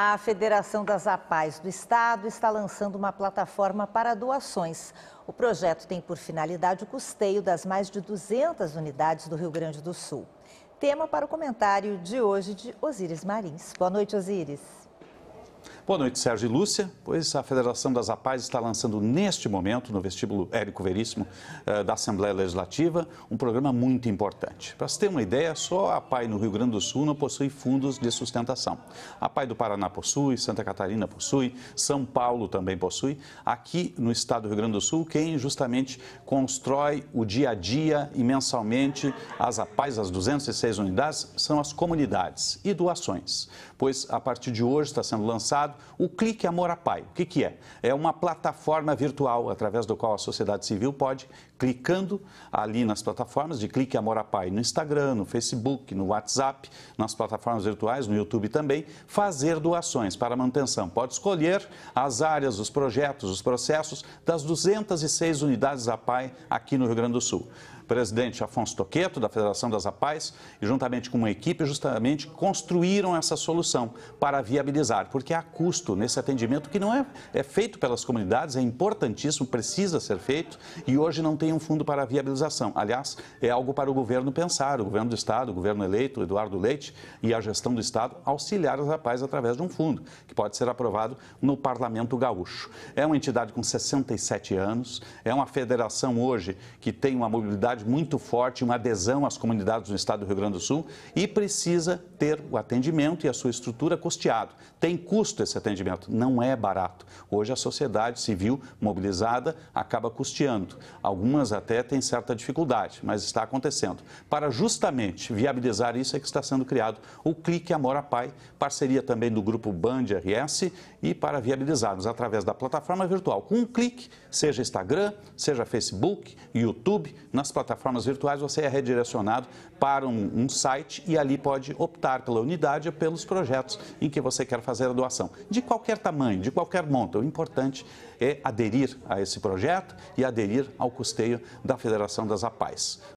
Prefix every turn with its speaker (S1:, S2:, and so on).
S1: A Federação das APAES do Estado está lançando uma plataforma para doações. O projeto tem por finalidade o custeio das mais de 200 unidades do Rio Grande do Sul. Tema para o comentário de hoje de Osíris Marins. Boa noite, Osíris.
S2: Boa noite, Sérgio e Lúcia. Pois a Federação das APAES está lançando neste momento, no vestíbulo Érico Veríssimo eh, da Assembleia Legislativa, um programa muito importante. Para se ter uma ideia, só a Pai no Rio Grande do Sul não possui fundos de sustentação. A Pai do Paraná possui, Santa Catarina possui, São Paulo também possui. Aqui no estado do Rio Grande do Sul, quem justamente constrói o dia a dia e mensalmente as APAES, as 206 unidades, são as comunidades e doações. Pois a partir de hoje está sendo lançado o Clique Amor a Pai. O que, que é? É uma plataforma virtual através do qual a sociedade civil pode, clicando ali nas plataformas de Clique Amor a Pai no Instagram, no Facebook, no WhatsApp, nas plataformas virtuais, no YouTube também, fazer doações para manutenção. Pode escolher as áreas, os projetos, os processos das 206 unidades pai aqui no Rio Grande do Sul presidente Afonso Toqueto, da Federação das APAES, e juntamente com uma equipe, justamente construíram essa solução para viabilizar, porque a cura custo nesse atendimento que não é, é feito pelas comunidades, é importantíssimo, precisa ser feito e hoje não tem um fundo para viabilização. Aliás, é algo para o governo pensar, o governo do Estado, o governo eleito, Eduardo Leite e a gestão do Estado auxiliar os rapazes através de um fundo que pode ser aprovado no Parlamento Gaúcho. É uma entidade com 67 anos, é uma federação hoje que tem uma mobilidade muito forte, uma adesão às comunidades do Estado do Rio Grande do Sul e precisa ter o atendimento e a sua estrutura custeado. Tem custo esse atendimento. Não é barato. Hoje a sociedade civil mobilizada acaba custeando. Algumas até têm certa dificuldade, mas está acontecendo. Para justamente viabilizar isso é que está sendo criado o Clique Amor a Pai, parceria também do grupo Band RS e para viabilizarmos através da plataforma virtual. Com um clique, seja Instagram, seja Facebook, YouTube, nas plataformas virtuais você é redirecionado para um, um site e ali pode optar pela unidade ou pelos projetos em que você quer fazer a doação de qualquer tamanho, de qualquer monta. O importante é aderir a esse projeto e aderir ao custeio da Federação das APAES.